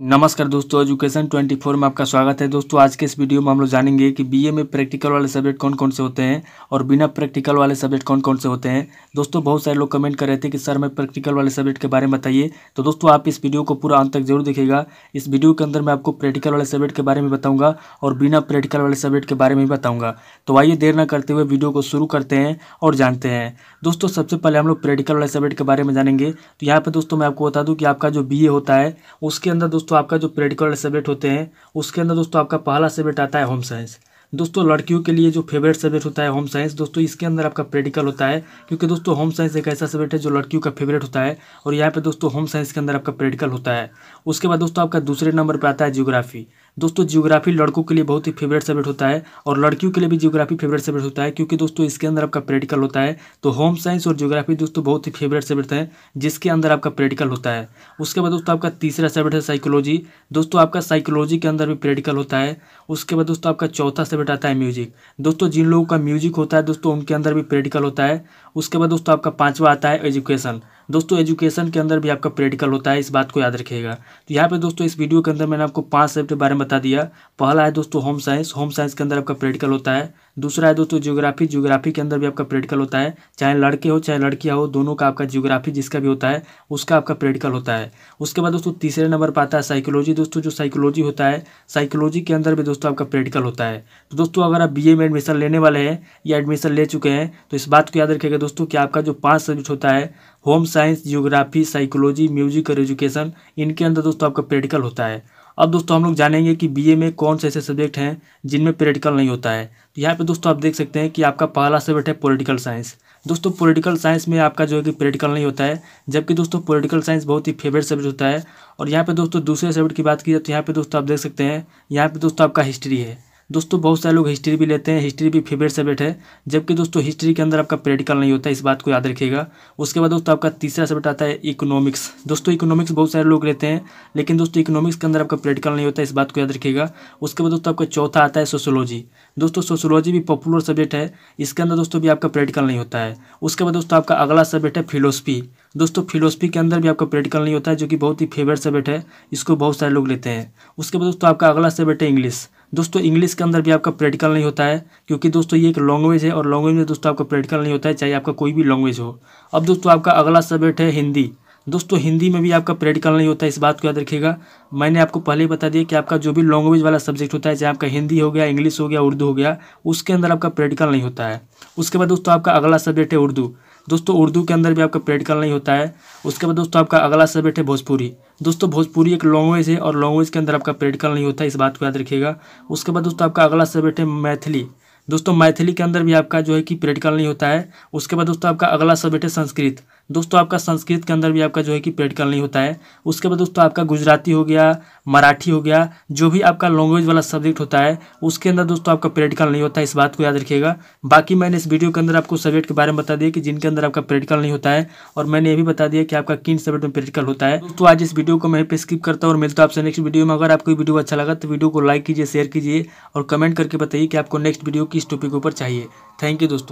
नमस्कार दोस्तों एजुकेशन 24 में आपका स्वागत है दोस्तों आज के इस वीडियो में हम लोग जानेंगे कि बीए में प्रैक्टिकल वाले सब्जेक्ट कौन कौन से होते हैं और बिना प्रैक्टिकल वाले सब्जेक्ट कौन कौन से होते हैं दोस्तों बहुत सारे लोग कमेंट कर रहे थे कि सर मैं प्रैक्टिकल वाले सब्जेक्ट के बारे में बताइए तो दोस्तों आप इस वीडियो को पूरा अंत तक जरूर देखेगा इस वीडियो के अंदर मैं आपको प्रैक्टिकल वाले सब्जेक्ट के बारे में बताऊँगा और बिना प्रैक्टिकल वाले सब्जेक्ट के बारे में भी बताऊँगा तो आइए देर न करते हुए वीडियो को शुरू करते हैं और जानते हैं दोस्तों सबसे पहले हम लोग प्रैक्टिकल वाले सब्जेक्ट के बारे में जानेंगे तो यहाँ पर दोस्तों मैं आपको बता दूँ कि आपका जो बी होता है उसके अंदर दोस्तों आपका जो प्रेडिकल सब्जेक्ट होते हैं उसके अंदर दोस्तों आपका पहला सब्जेक्ट आता है होम साइंस दोस्तों लड़कियों के लिए जो फेवरेट सब्जेक्ट होता है होम साइंस दोस्तों इसके अंदर आपका प्रैक्टिकल होता है क्योंकि दोस्तों होम साइंस एक ऐसा सब्जेक्ट है जो लड़कियों का फेवरेट होता है और यहाँ पे दोस्तों होम साइंस के अंदर आपका प्रैक्टिकल होता है उसके बाद दोस्तों आपका दूसरे नंबर पर आता है जियोग्राफी दोस्तों जियोग्राफी लड़कों के लिए बहुत ही फेवरेट सब्जेक्ट होता है और लड़कियों के लिए भी जियोग्राफी फेवरेट सब्जेक्ट होता है क्योंकि दोस्तों इसके अंदर आपका प्रैक्टिकल होता है तो होम साइंस और जियोग्राफी दोस्तों बहुत ही फेवरेट सब्जेक्ट है जिसके अंदर आपका प्रैक्टिकल होता है उसके बाद दोस्तों आपका तीसरा सब्जेक्ट है साइकोलॉजी दोस्तों आपका साइकोलॉजी के अंदर भी प्रैक्टिकल होता है उसके बाद दोस्तों आपका चौथा सब्जेक्ट आता है म्यूजिक दोस्तों जिन लोगों का म्यूजिक होता है दोस्तों उनके अंदर भी प्रैक्टिकल होता है उसके बाद दोस्तों आपका पाँचवा आता है एजुकेशन दोस्तों एजुकेशन के अंदर भी आपका प्रैक्टिकल होता है इस बात को याद रखिएगा तो यहाँ पे दोस्तों इस वीडियो के अंदर मैंने आपको पांच सब्जेक्ट के बारे में बता दिया पहला है दोस्तों होम साइंस होम साइंस के अंदर आपका प्रैक्टिकल होता है दूसरा है दोस्तों जियोग्राफी जियोग्राफी के अंदर भी आपका प्रैक्टिकल होता है चाहे लड़के हो चाहे लड़कियाँ हो दोनों का आपका जियोग्राफी जिसका भी होता है उसका आपका प्रैक्टिकल होता है उसके बाद दोस्तों तीसरे नंबर पर आता है साइकोलॉजी दोस्तों जो साइकोलॉजी होता है साइकोलॉजी के अंदर भी दोस्तों आपका प्रैक्टिकल होता है तो दोस्तों अगर आप बी में एडमिशन लेने वाले हैं या एडमिशन ले चुके हैं तो इस बात को याद रखेगा दोस्तों कि आपका जो पाँच सब्जेक्ट होता है home science geography psychology music और एजुकेशन इनके अंदर दोस्तों आपका प्रैक्टिकल होता है अब दोस्तों हम लोग जानेंगे कि बीए में कौन से ऐसे सब्जेक्ट हैं जिनमें प्रैक्टिकल नहीं होता है तो यहाँ पे दोस्तों आप देख सकते हैं कि आपका पहला सब्जेक्ट है पॉलिटिकल साइंस दोस्तों पॉलिटिकल साइंस में आपका जो है कि प्रैक्टिकल नहीं होता है जबकि दोस्तों पॉलिटिकल साइंस बहुत ही फेवरेट सब्जेक्ट होता है और यहाँ पर दोस्तों दूसरे सब्जेक्ट की बात की जाए तो यहाँ पर दोस्तों आप देख सकते हैं यहाँ पर दोस्तों आपका हिस्ट्री है दोस्तों बहुत सारे लोग हिस्ट्री भी लेते हैं हिस्ट्री भी फेवरेट सब्जेक्ट है जबकि दोस्तों हिस्ट्री के अंदर आपका प्रैक्टिकल नहीं होता इस बात को याद रखिएगा उसके बाद दोस्तों आपका तीसरा सब्जेक्ट आता है इकोनॉमिक्स दोस्तों इकोनॉमिक्स बहुत सारे लोग लेते हैं लेकिन दोस्तों इकोनॉमिक्स के अंदर आपका प्रैक्टिकल नहीं होता इस बात को याद रखिएगा उसके बाद दोस्तों आपका चौथा आता है सोशोलॉजी दोस्तों सोशोलॉजी भी पॉपुलर सब्जेक्ट है इसके अंदर दोस्तों भी आपका प्रैक्टिकल नहीं होता है उसके बाद दोस्तों आपका अगला सब्जेक्ट है फिलोसफी दोस्तों फिलोसफी के अंदर भी आपका प्रैक्टिकल नहीं होता है जो कि बहुत ही फेवरेट सब्जेक्ट है इसको बहुत सारे लोग लेते हैं उसके बाद दोस्तों आपका अगला सब्जेक्ट है इंग्लिश दोस्तों इंग्लिश के अंदर भी आपका प्रैक्टिकल नहीं होता है क्योंकि दोस्तों ये एक लैंग्वेज है और लैंग्वेज में दोस्तों आपका प्रैक्टिकल नहीं होता है चाहे आपका कोई भी लैंग्वेज हो अब दोस्तों आपका अगला सब्जेक्ट है हिंदी दोस्तों हिंदी में भी आपका प्रैक्टिकल नहीं होता है इस बात को याद रखिएगा मैंने आपको पहले ही बता दिया कि आपका जो भी लैंग्वेज वाला सब्जेक्ट होता है चाहे आपका हिंदी हो गया इंग्लिश हो गया उर्दू हो गया उसके अंदर आपका प्रैक्टिकल नहीं होता है उसके बाद दोस्तों आपका अगला सब्जेक्ट है उर्दू दोस्तों उर्दू के अंदर भी आपका प्रैक्टिकल नहीं होता है उसके बाद दोस्तों आपका अगला सब्जेक्ट है भोजपुरी दोस्तों भोजपुरी एक लैंग्वेज है और लैंग्वेज के अंदर आपका प्रैक्टिकल नहीं होता है इस बात को याद रखिएगा उसके बाद दोस्तों आपका अगला सब्जेक्ट है मैथिली दोस्तों मैथिली के अंदर भी आपका जो है कि प्रैक्टिकल नहीं होता है उसके बाद दोस्तों आपका अगला सब्जेक्ट है संस्कृत दोस्तों आपका संस्कृत के अंदर भी आपका जो है कि प्रैक्टिकल नहीं होता है उसके बाद दोस्तों आपका गुजराती हो गया मराठी हो गया जो भी आपका लैंग्वेज वाला सब्जेक्ट होता है उसके अंदर दोस्तों आपका प्रैक्टिकल नहीं होता है इस बात को याद रखिएगा बाकी मैंने इस वीडियो के अंदर आपको सब्जेक्ट के बारे में बता दिया कि जिनके अंदर आपका प्रैक्टिकल नहीं होता है और मैंने ये भी बता दिया कि आपका किन सब्जेक्ट में प्रैक्टिकल होता है दोस्तों आज इस वीडियो को मैं पे स्किप करता हूँ और मिलता हूँ आपसे नेक्स्ट वीडियो में अगर आपको वीडियो अच्छा लगा तो वीडियो को लाइक कीजिए शेयर कीजिए और कमेंट करके बताइए कि आपको नेक्स्ट वीडियो किस टॉपिक ऊपर चाहिए थैंक यू दोस्तों